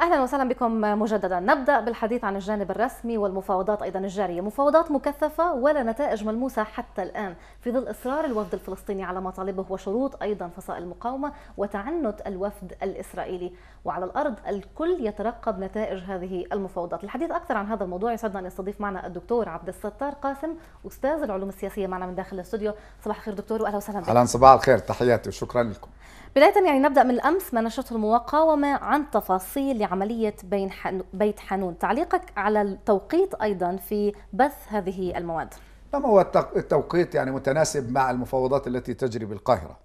اهلا وسهلا بكم مجددا نبدا بالحديث عن الجانب الرسمي والمفاوضات ايضا الجاريه مفاوضات مكثفه ولا نتائج ملموسه حتى الان في ظل اصرار الوفد الفلسطيني على مطالبه وشروط ايضا فصائل المقاومه وتعنت الوفد الاسرائيلي وعلى الارض الكل يترقب نتائج هذه المفاوضات الحديث اكثر عن هذا الموضوع يسعدنا ان نستضيف معنا الدكتور عبد الستار قاسم استاذ العلوم السياسيه معنا من داخل الاستوديو صباح الخير دكتور واهلا وسهلا بك اهلا صباح الخير تحياتي وشكرا لكم بداية يعني نبدأ من الأمس ما نشرته المقاومة عن تفاصيل لعملية بين حن... بيت حنون تعليقك على التوقيت أيضا في بث هذه المواد نعم هو التوقيت يعني متناسب مع المفاوضات التي تجري بالقاهرة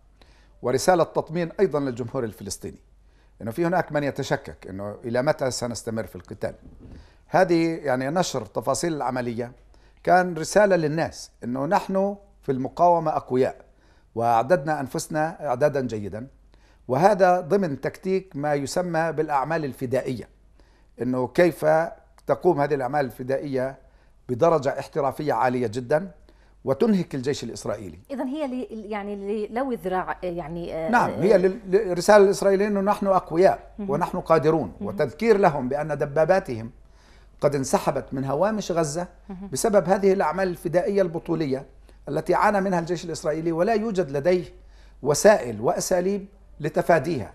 ورسالة تطمين أيضا للجمهور الفلسطيني أنه في هناك من يتشكك أنه إلى متى سنستمر في القتال هذه يعني نشر تفاصيل العملية كان رسالة للناس أنه نحن في المقاومة أقوياء واعددنا انفسنا اعدادا جيدا وهذا ضمن تكتيك ما يسمى بالاعمال الفدائيه انه كيف تقوم هذه الاعمال الفدائيه بدرجه احترافيه عاليه جدا وتنهك الجيش الاسرائيلي اذا هي لي يعني لي لو ذراع يعني آه، نعم آه، هي رساله الاسرائيليين انه نحن اقوياء ونحن قادرون وتذكير لهم بان دباباتهم قد انسحبت من هوامش غزه بسبب هذه الاعمال الفدائيه البطوليه التي عانى منها الجيش الإسرائيلي ولا يوجد لديه وسائل وأساليب لتفاديها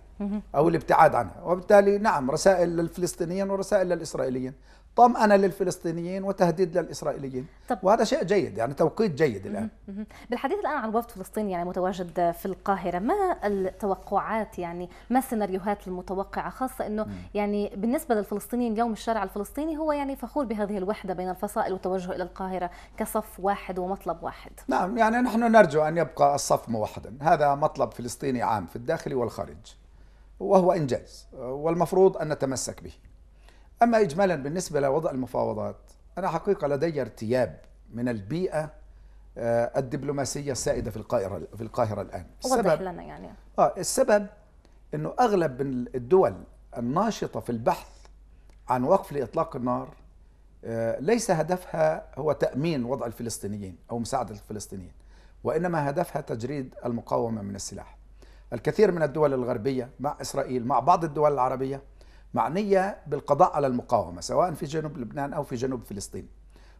أو الابتعاد عنها وبالتالي نعم رسائل للفلسطينيين ورسائل للإسرائيليين طمأنة للفلسطينيين وتهديد للإسرائيليين طب. وهذا شيء جيد يعني توقيت جيد الآن بالحديث الآن عن وفد فلسطيني يعني متواجد في القاهرة ما التوقعات يعني ما السيناريوهات المتوقعة خاصة أنه مم. يعني بالنسبة للفلسطينيين اليوم الشارع الفلسطيني هو يعني فخور بهذه الوحدة بين الفصائل والتوجه إلى القاهرة كصف واحد ومطلب واحد نعم يعني نحن نرجو أن يبقى الصف موحدا هذا مطلب فلسطيني عام في الداخل والخارج وهو إنجاز والمفروض أن نتمسك به أما إجمالا بالنسبة لوضع المفاوضات أنا حقيقة لدي ارتياب من البيئة آه، الدبلوماسية السائدة في القاهرة في القاهرة الآن السبب لنا يعني آه السبب أنه أغلب الدول الناشطة في البحث عن وقف لإطلاق النار آه، ليس هدفها هو تأمين وضع الفلسطينيين أو مساعدة الفلسطينيين وإنما هدفها تجريد المقاومة من السلاح الكثير من الدول الغربية مع إسرائيل مع بعض الدول العربية معنية بالقضاء على المقاومة سواء في جنوب لبنان أو في جنوب فلسطين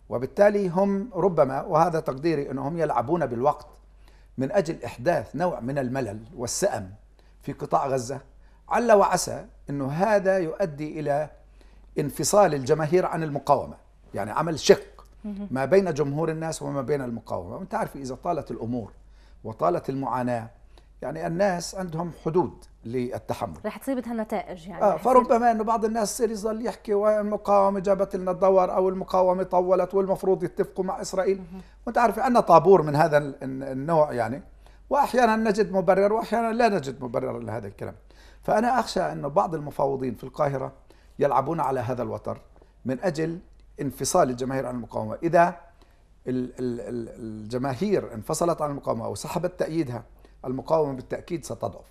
وبالتالي هم ربما وهذا تقديري أنهم يلعبون بالوقت من أجل إحداث نوع من الملل والسأم في قطاع غزة على وعسى أنه هذا يؤدي إلى انفصال الجماهير عن المقاومة يعني عمل شق ما بين جمهور الناس وما بين المقاومة وانت عارف إذا طالت الأمور وطالت المعاناة يعني الناس عندهم حدود للتحمل رح تصيبها النتائج يعني آه فربما انه بعض الناس يصير يظل يحكي والمقاومه جابت لنا الدور او المقاومه طولت والمفروض يتفقوا مع اسرائيل وانت عارف عندنا طابور من هذا النوع يعني واحيانا نجد مبرر واحيانا لا نجد مبرر لهذا الكلام فانا اخشى انه بعض المفاوضين في القاهره يلعبون على هذا الوتر من اجل انفصال الجماهير عن المقاومه اذا الجماهير انفصلت عن المقاومه وسحبت تأييدها المقاومة بالتأكيد ستضعف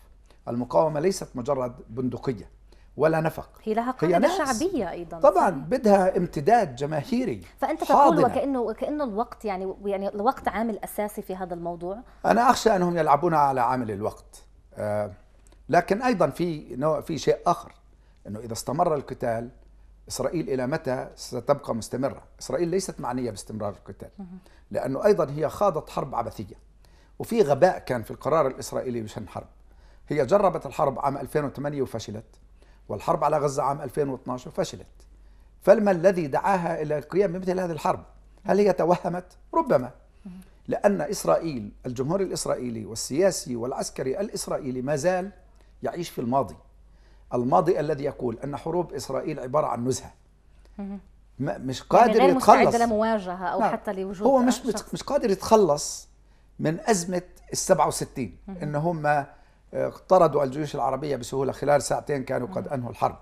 المقاومة ليست مجرد بندقية ولا نفق هي لها قاعدة هي شعبية أيضا طبعا بدها امتداد جماهيري فأنت تقول وكأنه وكأنه الوقت يعني يعني الوقت عامل أساسي في هذا الموضوع أنا أخشى أنهم يلعبون على عامل الوقت آه، لكن أيضا في نوع في شيء آخر أنه إذا استمر القتال إسرائيل إلى متى ستبقى مستمرة إسرائيل ليست معنية باستمرار القتال لأنه أيضا هي خاضت حرب عبثية وفي غباء كان في القرار الإسرائيلي بشأن حرب هي جربت الحرب عام 2008 وفشلت والحرب على غزة عام 2012 وفشلت فما الذي دعاها إلى القيام بمثل هذه الحرب هل هي توهمت؟ ربما لأن إسرائيل الجمهور الإسرائيلي والسياسي والعسكري الإسرائيلي ما زال يعيش في الماضي الماضي الذي يقول أن حروب إسرائيل عبارة عن نزهة مش يعني قادر يعني غير يتخلص لمواجهة أو لا. نعم. حتى لوجود هو مش شخص. مش قادر يتخلص من أزمة السبعة وستين إن هم طردوا آه، الجيوش العربية بسهولة خلال ساعتين كانوا قد أنهوا الحرب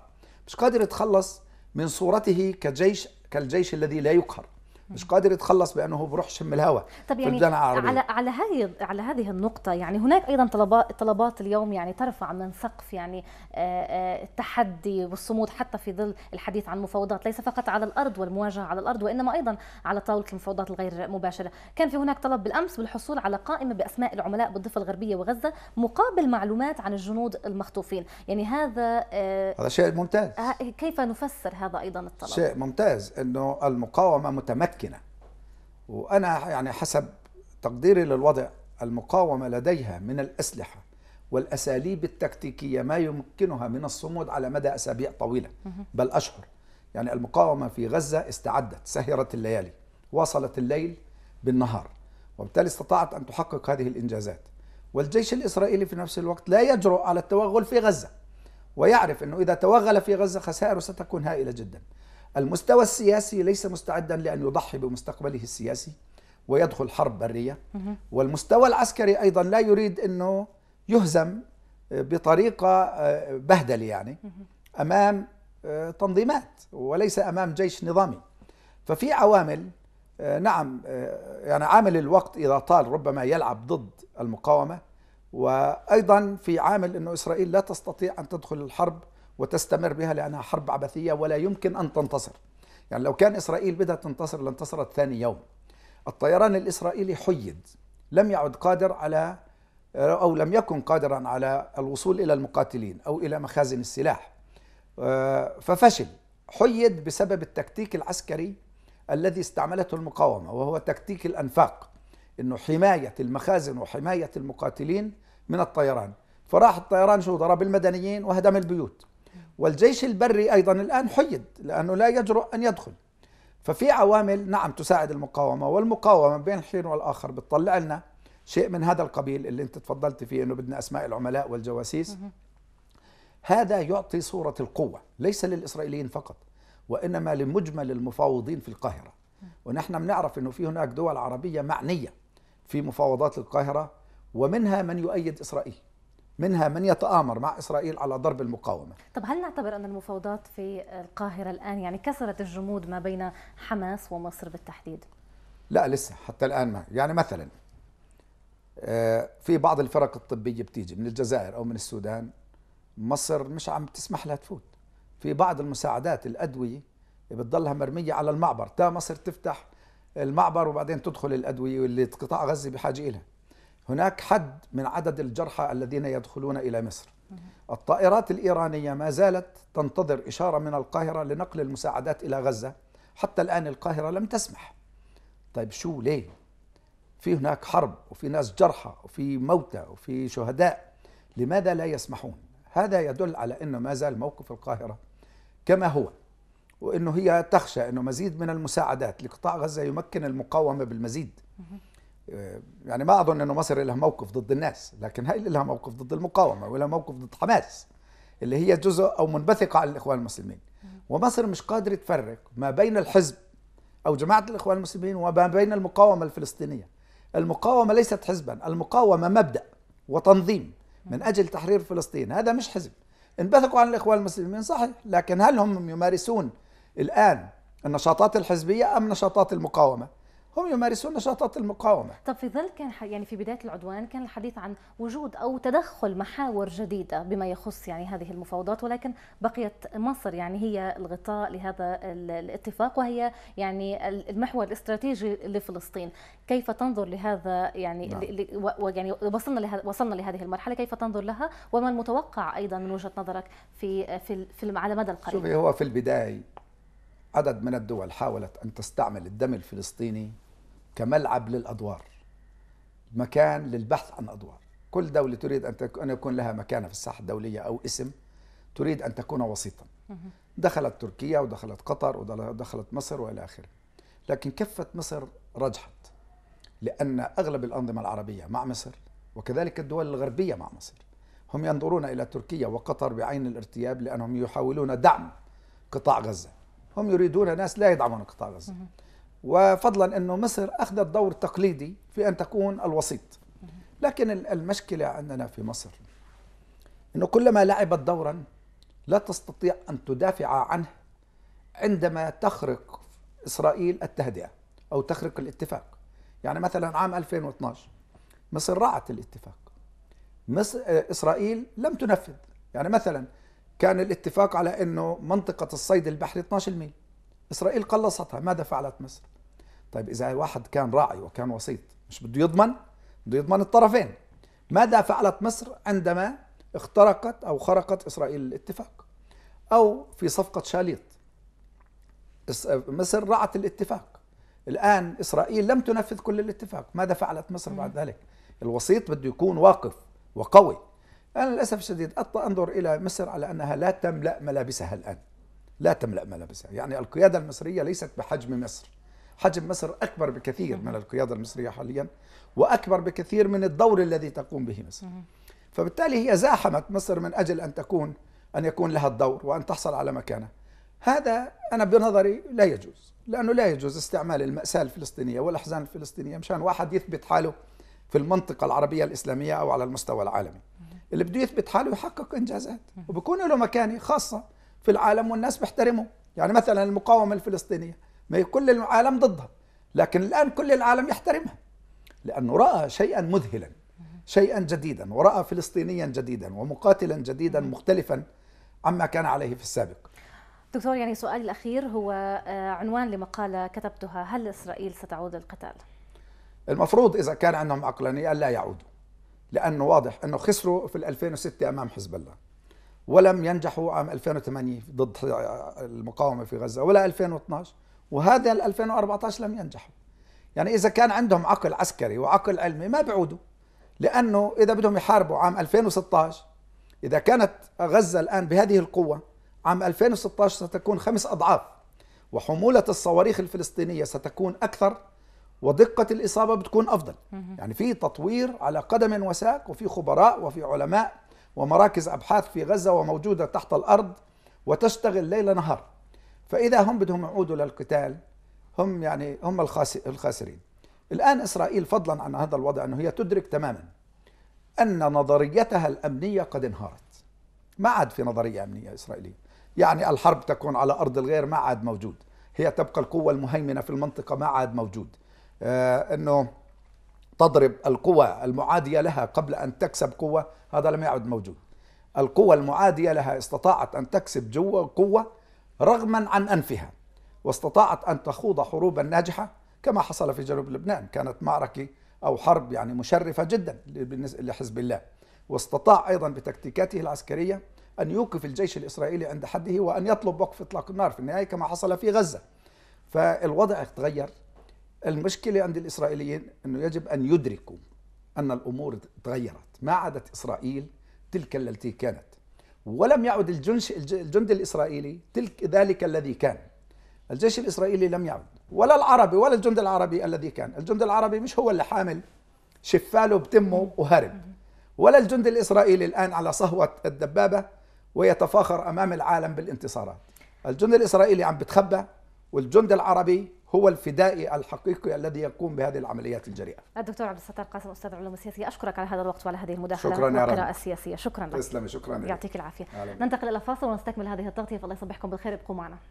مش قادر يتخلص من صورته كجيش كالجيش الذي لا يقهر مش قادر يتخلص بانه هو بروح شم الهواء طب يعني على على هذه على هذه النقطه يعني هناك ايضا طلبات طلبات اليوم يعني ترفع من سقف يعني آه، آه، التحدي والصمود حتى في ظل الحديث عن مفاوضات ليس فقط على الارض والمواجهه على الارض وانما ايضا على طاوله المفاوضات الغير مباشره كان في هناك طلب بالامس بالحصول على قائمه باسماء العملاء بالضفه الغربيه وغزه مقابل معلومات عن الجنود المخطوفين يعني هذا آه، هذا شيء ممتاز كيف نفسر هذا ايضا الطلب شيء ممتاز انه المقاومه متمكنه متمكنة وأنا يعني حسب تقديري للوضع المقاومة لديها من الأسلحة والأساليب التكتيكية ما يمكنها من الصمود على مدى أسابيع طويلة بل أشهر يعني المقاومة في غزة استعدت سهرت الليالي وصلت الليل بالنهار وبالتالي استطاعت أن تحقق هذه الإنجازات والجيش الإسرائيلي في نفس الوقت لا يجرؤ على التوغل في غزة ويعرف أنه إذا توغل في غزة خسائره ستكون هائلة جداً المستوى السياسي ليس مستعدا لأن يضحي بمستقبله السياسي ويدخل حرب برية والمستوى العسكري أيضا لا يريد أنه يهزم آه، بطريقة آه، بهدلة يعني أمام آه، تنظيمات وليس أمام جيش نظامي ففي عوامل نعم يعني عامل الوقت إذا طال ربما يلعب ضد المقاومة وأيضا في عامل أنه إسرائيل لا تستطيع أن تدخل الحرب وتستمر بها لأنها حرب عبثية ولا يمكن أن تنتصر يعني لو كان إسرائيل بدها تنتصر لانتصرت ثاني يوم الطيران الإسرائيلي حيد لم يعد قادر على أو لم يكن قادرا على الوصول إلى المقاتلين أو إلى مخازن السلاح آه، ففشل حيد بسبب التكتيك العسكري الذي استعملته المقاومة وهو تكتيك الأنفاق أنه حماية المخازن وحماية المقاتلين من الطيران فراح الطيران شو ضرب المدنيين وهدم البيوت والجيش البري أيضا الآن حيد لأنه لا يجرؤ أن يدخل ففي عوامل نعم تساعد المقاومة والمقاومة بين حين والآخر بتطلع لنا شيء من هذا القبيل اللي أنت تفضلت فيه أنه بدنا أسماء العملاء والجواسيس هذا يعطي صورة القوة ليس للإسرائيليين فقط وإنما لمجمل المفاوضين في القاهرة ونحن بنعرف أنه في هناك دول عربية معنية في مفاوضات القاهرة ومنها من يؤيد إسرائيل منها من يتآمر مع إسرائيل على ضرب المقاومة طب هل نعتبر أن المفاوضات في القاهرة الآن يعني كسرت الجمود ما بين حماس ومصر بالتحديد؟ لا لسه حتى الآن ما يعني مثلا آه، في بعض الفرق الطبية بتيجي من الجزائر أو من السودان مصر مش عم تسمح لها تفوت في بعض المساعدات الأدوية بتضلها مرمية على المعبر تا مصر تفتح المعبر وبعدين تدخل الأدوية واللي قطاع غزة بحاجة إلها هناك حد من عدد الجرحى الذين يدخلون إلى مصر الطائرات الإيرانية ما زالت تنتظر إشارة من القاهرة لنقل المساعدات إلى غزة حتى الآن القاهرة لم تسمح طيب شو ليه في هناك حرب وفي ناس جرحى وفي موتى وفي شهداء لماذا لا يسمحون هذا يدل على أنه ما زال موقف القاهرة كما هو وأنه هي تخشى أنه مزيد من المساعدات لقطاع غزة يمكن المقاومة بالمزيد آه، يعني ما اظن انه مصر لها موقف ضد الناس لكن هي لها موقف ضد المقاومه ولها موقف ضد حماس اللي هي جزء او منبثقه عن الاخوان المسلمين ومصر مش قادره تفرق ما بين الحزب او جماعه الاخوان المسلمين وما بين المقاومه الفلسطينيه المقاومه ليست حزبا المقاومه مبدا وتنظيم من اجل تحرير فلسطين هذا مش حزب انبثقوا عن الاخوان المسلمين صحيح لكن هل هم يمارسون الان النشاطات الحزبيه ام نشاطات المقاومه هم يمارسون نشاطات المقاومه طب في ظل كان يعني في بدايه العدوان كان الحديث عن وجود او تدخل محاور جديده بما يخص يعني هذه المفاوضات ولكن بقيت مصر يعني هي الغطاء لهذا الاتفاق وهي يعني المحور الاستراتيجي لفلسطين كيف تنظر لهذا يعني نعم. ويعني يعني وصلنا وصلنا لهذه المرحله كيف تنظر لها وما المتوقع ايضا من وجهه نظرك في في, في على مدى القريب شوفي هو في البدايه عدد من الدول حاولت ان تستعمل الدم الفلسطيني كملعب للادوار مكان للبحث عن ادوار كل دولة تريد أن, أن يكون لها مكانة في الساحة الدولية أو اسم تريد أن تكون وسيطا دخلت تركيا ودخلت قطر ودخلت مصر وإلى آخره لكن كفة مصر رجحت لأن أغلب الأنظمة العربية مع مصر وكذلك الدول الغربية مع مصر هم ينظرون إلى تركيا وقطر بعين الارتياب لأنهم يحاولون دعم قطاع غزة هم يريدون ناس لا يدعمون قطاع غزة وفضلا أنه مصر أخذت دور تقليدي في أن تكون الوسيط لكن المشكلة عندنا في مصر أنه كلما لعبت دورا لا تستطيع أن تدافع عنه عندما تخرق إسرائيل التهدئة أو تخرق الاتفاق يعني مثلا عام 2012 مصر رعت الاتفاق مصر آه، إسرائيل لم تنفذ يعني مثلا كان الاتفاق على أنه منطقة الصيد البحري 12 ميل إسرائيل قلصتها ماذا فعلت مصر طيب إذا واحد كان راعي وكان وسيط مش بده يضمن بده يضمن الطرفين ماذا فعلت مصر عندما اخترقت أو خرقت إسرائيل الاتفاق أو في صفقة شاليط مصر رعت الاتفاق الآن إسرائيل لم تنفذ كل الاتفاق ماذا فعلت مصر بعد ذلك الوسيط بده يكون واقف وقوي أنا للأسف الشديد أنظر إلى مصر على أنها لا تملأ ملابسها الآن لا تملأ ملابسها يعني القيادة المصرية ليست بحجم مصر حجم مصر أكبر بكثير من القيادة المصرية حاليا وأكبر بكثير من الدور الذي تقوم به مصر فبالتالي هي زاحمت مصر من أجل أن تكون أن يكون لها الدور وأن تحصل على مكانة هذا أنا بنظري لا يجوز لأنه لا يجوز استعمال المأساة الفلسطينية والأحزان الفلسطينية مشان واحد يثبت حاله في المنطقة العربية الإسلامية أو على المستوى العالمي اللي بده يثبت حاله يحقق إنجازات وبكون له مكانة خاصة في العالم والناس بيحترمه يعني مثلا المقاومة الفلسطينية ما كل العالم ضدها لكن الآن كل العالم يحترمها لأنه رأى شيئا مذهلا شيئا جديدا ورأى فلسطينيا جديدا ومقاتلا جديدا مختلفا عما كان عليه في السابق دكتور يعني سؤالي الأخير هو آه، عنوان لمقالة كتبتها هل إسرائيل ستعود للقتال؟ المفروض إذا كان عندهم عقلانية لا يعودوا لأنه واضح أنه خسروا في 2006 أمام حزب الله ولم ينجحوا عام 2008 ضد آه، المقاومة في غزة ولا 2012 وهذا 2014 لم ينجحوا يعني إذا كان عندهم عقل عسكري وعقل علمي ما بيعودوا لأنه إذا بدهم يحاربوا عام 2016 إذا كانت غزة الآن بهذه القوة عام 2016 ستكون خمس أضعاف وحمولة الصواريخ الفلسطينية ستكون أكثر ودقة الإصابة بتكون أفضل يعني في تطوير على قدم وساق وفي خبراء وفي علماء ومراكز أبحاث في غزة وموجودة تحت الأرض وتشتغل ليل نهار فإذا هم بدهم يعودوا للقتال هم يعني هم الخاسرين الآن إسرائيل فضلا عن هذا الوضع أنه هي تدرك تماما أن نظريتها الأمنية قد انهارت ما عاد في نظرية أمنية إسرائيلية يعني الحرب تكون على أرض الغير ما عاد موجود هي تبقى القوة المهيمنة في المنطقة ما عاد موجود آه أنه تضرب القوى المعادية لها قبل أن تكسب قوة هذا لم يعد موجود القوى المعادية لها استطاعت أن تكسب جوة قوة رغما عن أنفها واستطاعت أن تخوض حروبا ناجحة كما حصل في جنوب لبنان كانت معركة أو حرب يعني مشرفة جدا بالنسبة لحزب الله واستطاع أيضا بتكتيكاته العسكرية أن يوقف الجيش الإسرائيلي عند حده وأن يطلب وقف إطلاق النار في النهاية كما حصل في غزة فالوضع تغير المشكلة عند الإسرائيليين أنه يجب أن يدركوا أن الأمور تغيرت ما عادت إسرائيل تلك التي كانت ولم يعد الجنش الجندي الإسرائيلي تلك ذلك الذي كان الجيش الإسرائيلي لم يعد ولا العربي ولا الجندي العربي الذي كان الجندي العربي مش هو اللي حامل شفاله بتمه وهرب ولا الجندي الإسرائيلي الآن على صهوة الدبابة ويتفاخر أمام العالم بالانتصارات الجندي الإسرائيلي عم بتخبى والجندي العربي هو الفدائي الحقيقي الذي يقوم بهذه العمليات الجريئه. الدكتور عبد الستار قاسم استاذ علوم السياسيه اشكرك على هذا الوقت وعلى هذه المداخله شكرا يا رب. السياسيه شكرا لك. تسلمي شكرا يعطيك العافيه. ننتقل الى فاصل ونستكمل هذه التغطيه فالله يصبحكم بالخير ابقوا معنا.